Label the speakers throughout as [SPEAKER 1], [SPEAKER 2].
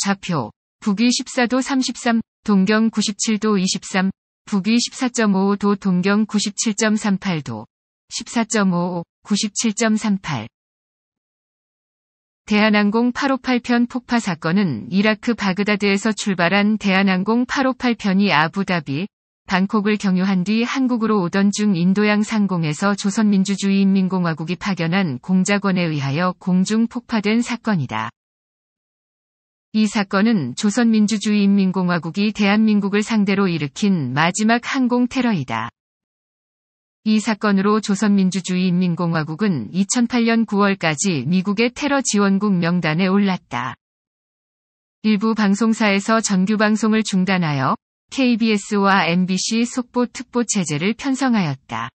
[SPEAKER 1] 좌표, 북위 14도 33, 동경 97도 23, 북위 14.5도 동경 97.38도, 14.5, 97.38. 대한항공 858편 폭파 사건은 이라크 바그다드에서 출발한 대한항공 858편이 아부다비, 방콕을 경유한 뒤 한국으로 오던 중 인도양 상공에서 조선민주주의인민공화국이 파견한 공작원에 의하여 공중 폭파된 사건이다. 이 사건은 조선민주주의인민공화국이 대한민국을 상대로 일으킨 마지막 항공 테러이다. 이 사건으로 조선민주주의인민공화국은 2008년 9월까지 미국의 테러 지원국 명단에 올랐다. 일부 방송사에서 정규 방송을 중단하여 KBS와 MBC 속보 특보 체제를 편성하였다.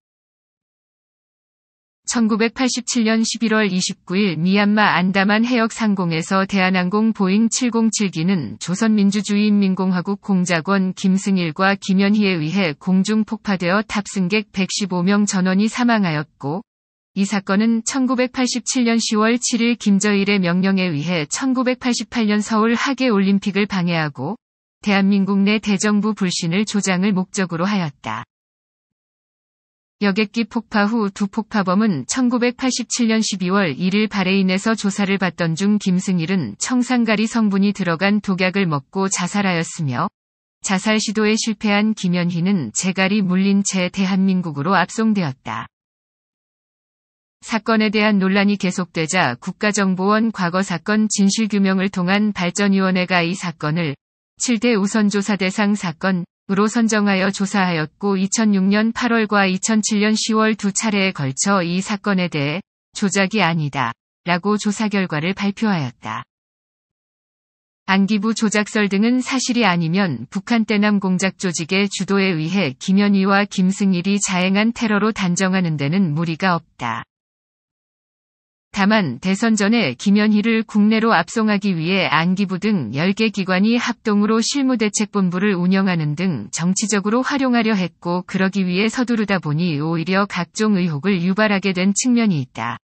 [SPEAKER 1] 1987년 11월 29일 미얀마 안다만 해역 상공에서 대한항공 보잉 707기는 조선민주주의인민공화국 공작원 김승일과 김현희에 의해 공중 폭파되어 탑승객 115명 전원이 사망하였고, 이 사건은 1987년 10월 7일 김저일의 명령에 의해 1988년 서울 하계 올림픽을 방해하고 대한민국 내 대정부 불신을 조장을 목적으로 하였다. 여객기 폭파 후 두 폭파범은 1987년 12월 1일 바레인에서 조사를 받던 중 김승일은 청산가리 성분이 들어간 독약을 먹고 자살하였으며 자살 시도에 실패한 김연희는 재갈이 물린 채 대한민국으로 압송되었다. 사건에 대한 논란이 계속되자 국가정보원 과거 사건 진실규명을 통한 발전위원회가 이 사건을 7대 우선조사 대상 사건 으로 선정하여 조사하였고 2006년 8월과 2007년 10월 두 차례에 걸쳐 이 사건에 대해 조작이 아니다. 라고 조사 결과를 발표하였다. 안기부 조작설 등은 사실이 아니면 북한 대남 공작 조직의 주도에 의해 김현희와 김승일이 자행한 테러로 단정하는 데는 무리가 없다. 다만 대선 전에 김현희를 국내로 압송하기 위해 안기부 등 10개 기관이 합동으로 실무대책본부를 운영하는 등 정치적으로 활용하려 했고 그러기 위해 서두르다 보니 오히려 각종 의혹을 유발하게 된 측면이 있다.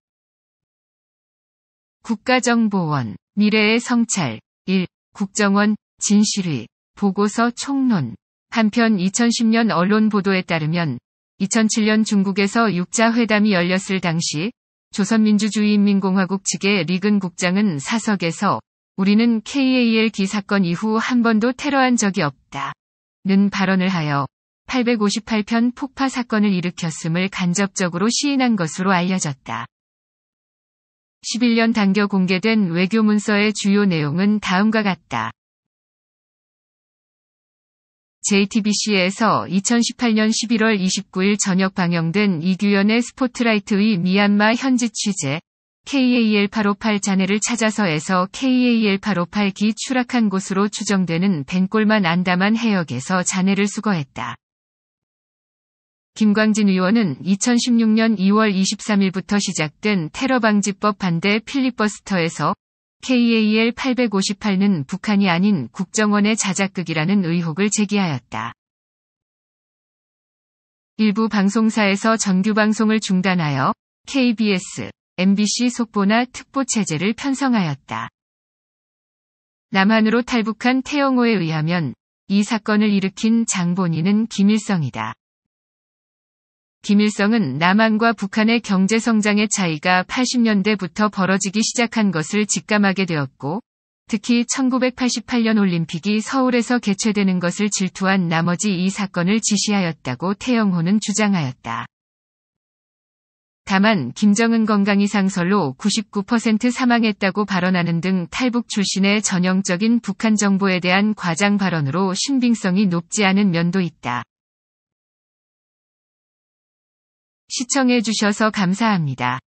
[SPEAKER 1] 국가정보원, 미래의 성찰, 1. 국정원, 진실위, 보고서 총론. 한편 2010년 언론 보도에 따르면 2007년 중국에서 육자회담이 열렸을 당시 조선민주주의인민공화국 측의 리근 국장은 사석에서 우리는 KAL 기 사건 이후 한 번도 테러한 적이 없다. 는 발언을 하여 858편 폭파 사건을 일으켰음을 간접적으로 시인한 것으로 알려졌다. 11년 당겨 공개된 외교 문서의 주요 내용은 다음과 같다. JTBC에서 2018년 11월 29일 저녁 방영된 이규현의 스포트라이트의 미얀마 현지 취재 KAL 858자네를 찾아서에서 KAL 858기 추락한 곳으로 추정되는 벤골만 안담한 해역에서 자네를 수거했다. 김광진 의원은 2016년 2월 23일부터 시작된 테러방지법 반대 필리버스터에서 KAL 858는 북한이 아닌 국정원의 자작극이라는 의혹을 제기하였다. 일부 방송사에서 정규 방송을 중단하여 KBS, MBC 속보나 특보 체제를 편성하였다. 남한으로 탈북한 태영호에 의하면 이 사건을 일으킨 장본인은 김일성이다. 김일성은 남한과 북한의 경제 성장의 차이가 80년대부터 벌어지기 시작한 것을 직감하게 되었고, 특히 1988년 올림픽이 서울에서 개최되는 것을 질투한 나머지 이 사건을 지시하였다고 태영호는 주장하였다. 다만 김정은 건강 이상설로 99% 사망했다고 발언하는 등 탈북 출신의 전형적인 북한 정보에 대한 과장 발언으로 신빙성이 높지 않은 면도 있다. 시청해주셔서 감사합니다.